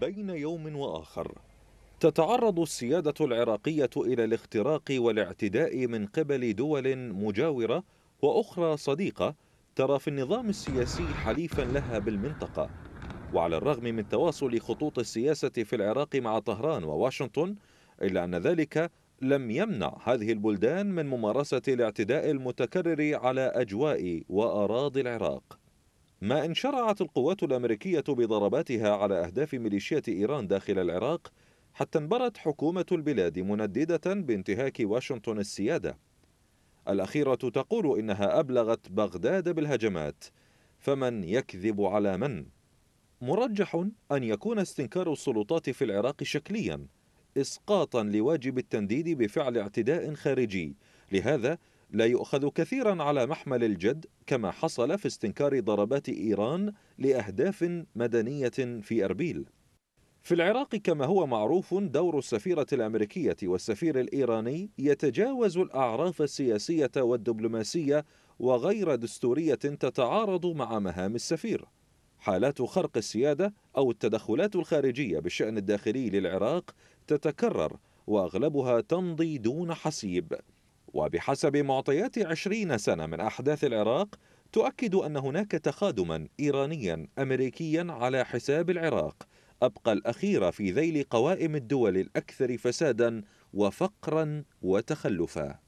بين يوم واخر تتعرض السياده العراقيه الى الاختراق والاعتداء من قبل دول مجاوره واخرى صديقه ترى في النظام السياسي حليفا لها بالمنطقه وعلى الرغم من تواصل خطوط السياسه في العراق مع طهران وواشنطن الا ان ذلك لم يمنع هذه البلدان من ممارسه الاعتداء المتكرر على اجواء واراضي العراق ما إن شرعت القوات الأمريكية بضرباتها على أهداف ميليشيات إيران داخل العراق حتى انبرت حكومة البلاد منددة بانتهاك واشنطن السيادة الأخيرة تقول إنها أبلغت بغداد بالهجمات فمن يكذب على من؟ مرجح أن يكون استنكار السلطات في العراق شكليا إسقاطا لواجب التنديد بفعل اعتداء خارجي لهذا لا يؤخذ كثيرا على محمل الجد كما حصل في استنكار ضربات إيران لأهداف مدنية في أربيل في العراق كما هو معروف دور السفيرة الأمريكية والسفير الإيراني يتجاوز الأعراف السياسية والدبلوماسية وغير دستورية تتعارض مع مهام السفير حالات خرق السيادة أو التدخلات الخارجية بالشأن الداخلي للعراق تتكرر وأغلبها تمضي دون حسيب وبحسب معطيات عشرين سنة من أحداث العراق تؤكد أن هناك تخادما إيرانيا أمريكيا على حساب العراق أبقى الأخير في ذيل قوائم الدول الأكثر فسادا وفقرا وتخلفا